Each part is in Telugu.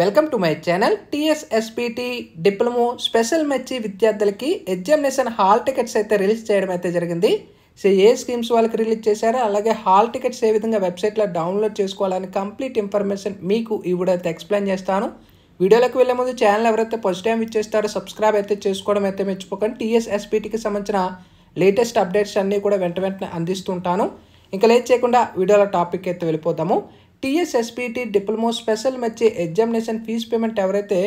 welcome to my channel TSSPT diploma special మెచ్చి విద్యార్థులకి ఎగ్జామినేషన్ హాల్ టికెట్స్ అయితే రిలీజ్ చేయడం అయితే జరిగింది సో ఏ స్కీమ్స్ వాళ్ళకి రిలీజ్ చేశారో అలాగే హాల్ టికెట్స్ ఏ విధంగా వెబ్సైట్లో డౌన్లోడ్ చేసుకోవాలని కంప్లీట్ ఇన్ఫర్మేషన్ మీకు ఈ వీడియో అయితే ఎక్స్ప్లెయిన్ చేస్తాను వీడియోలకు వెళ్ళే ముందు ఛానల్ ఎవరైతే ఫస్ట్ టైం ఇచ్చేస్తారో సబ్స్క్రైబ్ అయితే చేసుకోవడం అయితే మెచ్చుకోకండి టీఎస్ఎస్పిటికి సంబంధించిన లేటెస్ట్ అప్డేట్స్ అన్నీ కూడా వెంట వెంటనే అందిస్తుంటాను ఇంకా లేట్ చేయకుండా వీడియోలో టాపిక్ అయితే వెళ్ళిపోతాము టీఎస్ఎస్పిటి డిప్లొమో స్పెషల్ మెచ్చి ఎగ్జామినేషన్ ఫీజు పేమెంట్ ఎవరైతే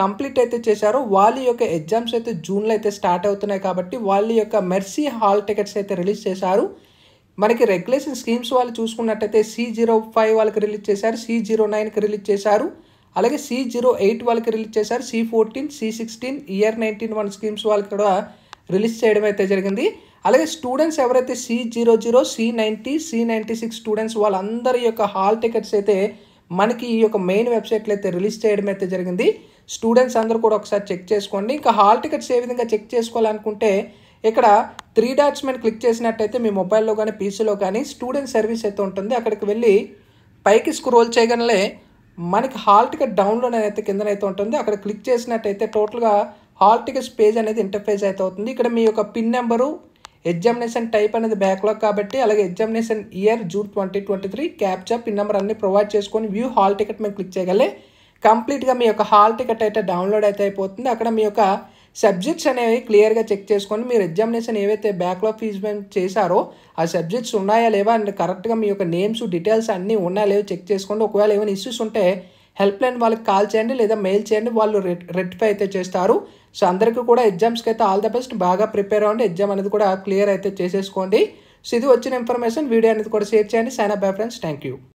కంప్లీట్ అయితే చేశారో వాళ్ళ యొక్క ఎగ్జామ్స్ అయితే జూన్లో అయితే స్టార్ట్ అవుతున్నాయి కాబట్టి వాళ్ళ యొక్క మెర్సీ హాల్ టికెట్స్ అయితే రిలీజ్ చేశారు మనకి రెగ్యులేషన్ స్కీమ్స్ వాళ్ళు చూసుకున్నట్టయితే సి జీరో ఫైవ్ వాళ్ళకి రిలీజ్ చేశారు సి జీరో నైన్కి రిలీజ్ చేశారు అలాగే సి జీరో ఎయిట్ వాళ్ళకి రిలీజ్ చేశారు C fourteen C sixteen year nineteen one schemes వాళ్ళకి కూడా రిలీజ్ చేయడం అయితే జరిగింది అలాగే స్టూడెంట్స్ ఎవరైతే C zero zero C ninety C ninety six students వాళ్ళందరి యొక్క హాల్ టికెట్స్ అయితే మనకి ఈ యొక్క మెయిన్ వెబ్సైట్లో అయితే రిలీజ్ చేయడం అయితే జరిగింది స్టూడెంట్స్ అందరూ కూడా ఒకసారి చెక్ చేసుకోండి ఇంకా హాల్ టికెట్స్ ఏ విధంగా చెక్ చేసుకోవాలనుకుంటే ఇక్కడ త్రీ డాట్స్ క్లిక్ చేసినట్టయితే మీ మొబైల్లో కానీ పీసీలో కానీ స్టూడెంట్ సర్వీస్ అయితే ఉంటుంది అక్కడికి వెళ్ళి పైకి స్క్రోల్ చేయగానే మనకి హాల్ టికెట్ డౌన్లోడ్ అనేది కిందనైతే ఉంటుంది అక్కడ క్లిక్ చేసినట్టయితే టోటల్గా హాల్ టికెట్స్ పేజ్ అనేది ఇంటర్ఫేస్ అయితే అవుతుంది ఇక్కడ మీ యొక్క పిన్ నెంబరు ఎగ్జామినేషన్ టైప్ అనేది బ్యాక్లాగ్ కాబట్టి అలాగే examination year June twenty twenty three captcha pin number అన్ని ప్రొవైడ్ చేసుకొని వ్యూ హాల్ టికెట్ మేము క్లిక్ చేయగలే కంప్లీట్గా మీ యొక్క హాల్ టికెట్ అయితే డౌన్లోడ్ అయితే అయిపోతుంది అక్కడ మీ యొక్క సబ్జెక్ట్స్ అనేవి క్లియర్గా చెక్ చేసుకొని మీరు ఎగ్జామినేషన్ ఏవైతే బ్యాక్లాగ్ ఫీజు చేశారో ఆ సబ్జెక్ట్స్ ఉన్నాయా లేవా అండ్ కరెక్ట్గా మీ యొక్క నేమ్స్ డీటెయిల్స్ అన్నీ ఉన్నాయా లేవో చెక్ చేసుకోండి ఒకవేళ ఏమైనా ఇష్యూస్ ఉంటే హెల్ప్ లైన్ వాళ్ళకి కాల్ చేయండి లేదా మెయిల్ చేయండి వాళ్ళు రెట్టిఫై అయితే చేస్తారు సో అందరికీ కూడా ఎగ్జామ్స్కి అయితే ఆల్ ద బెస్ట్ బాగా ప్రిపేర్ అవ్వండి ఎగ్జామ్ అనేది కూడా క్లియర్ అయితే చేసేసుకోండి సో ఇది వచ్చిన ఇన్ఫర్మేషన్ వీడియో అనేది కూడా షేర్ చేయండి sign up bye friends thank you